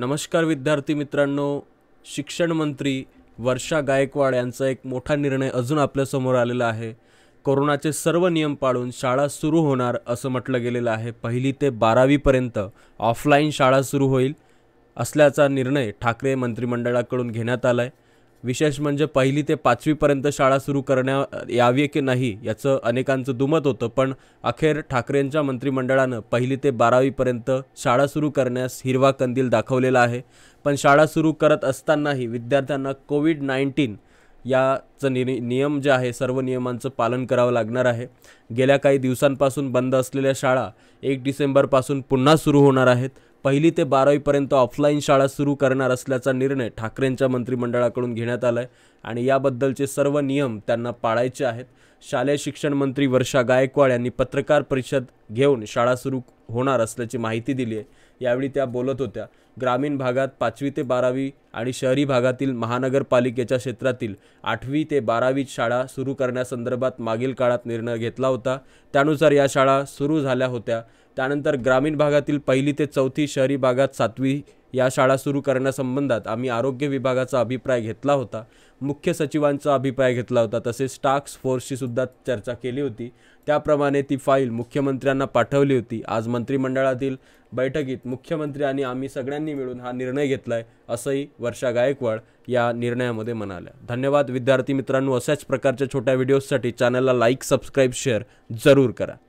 नमस्कार विद्यार्थी मित्रांनो शिक्षण मंत्री वर्षा गायकवाड यांचा एक मोठा निर्णय अजून आपल्यासमोर आलेला आहे कोरोनाचे सर्व नियम पाळून शाळा सुरू होणार असं म्हटलं गेलेलं आहे पहिली ते बारावीपर्यंत ऑफलाईन शाळा सुरू होईल असल्याचा निर्णय ठाकरे मंत्रिमंडळाकडून घेण्यात आला आहे विशेष म्हणजे पहिली ते पाचवीपर्यंत शाळा सुरू करण्या यावी की नाही याचं अनेकांचं दुमत होतं पण अखेर ठाकरेंच्या मंत्रिमंडळानं पहिली ते बारावीपर्यंत शाळा सुरू करण्यास हिरवा कंदील दाखवलेला आहे पण शाळा सुरू करत असतानाही विद्यार्थ्यांना कोविड नाईन्टीन याचं नि नियम जे आहे सर्व नियमांचं पालन करावं लागणार आहे गेल्या काही दिवसांपासून बंद असलेल्या शाळा एक डिसेंबरपासून पुन्हा सुरू होणार आहेत पहिली ते बारावीपर्यंत ऑफलाईन शाळा सुरू करणार असल्याचा निर्णय ठाकरेंच्या मंत्रिमंडळाकडून घेण्यात आला आहे आणि याबद्दलचे सर्व नियम त्यांना पाळायचे आहेत शालेय शिक्षण मंत्री वर्षा गायकवाड यांनी पत्रकार परिषद घेऊन शाळा सुरू होणार असल्याची माहिती दिली आहे यावेळी त्या बोलत होत्या ग्रामीण भागात पाचवी ते बारावी आणि शहरी भागातील महानगरपालिकेच्या क्षेत्रातील आठवी ते बारावी शाळा सुरू करण्यासंदर्भात मागील काळात निर्णय घेतला होता त्यानुसार या शाळा सुरू झाल्या होत्या त्यानंतर ग्रामीण भागातील पहिली ते चौथी शहरी भागात सातवी या शाळा सुरू करण्यासंबंधात आम्ही आरोग्य विभागाचा अभिप्राय घेतला होता मुख्य सचिवांचा अभिप्राय घेतला होता तसेच टास्क फोर्सशीसुद्धा सुद्धा चर्चा केली होती त्याप्रमाणे ती फाईल मुख्यमंत्र्यांना पाठवली होती आज मंत्रिमंडळातील बैठकीत मुख्यमंत्री आणि आम्ही सगळ्यांनी मिळून हा निर्णय घेतला आहे असंही वर्षा गायकवाड या निर्णयामध्ये म्हणाल्या धन्यवाद विद्यार्थी मित्रांनो अशाच प्रकारच्या छोट्या व्हिडिओजसाठी चॅनलला लाईक सबस्क्राईब शेअर जरूर करा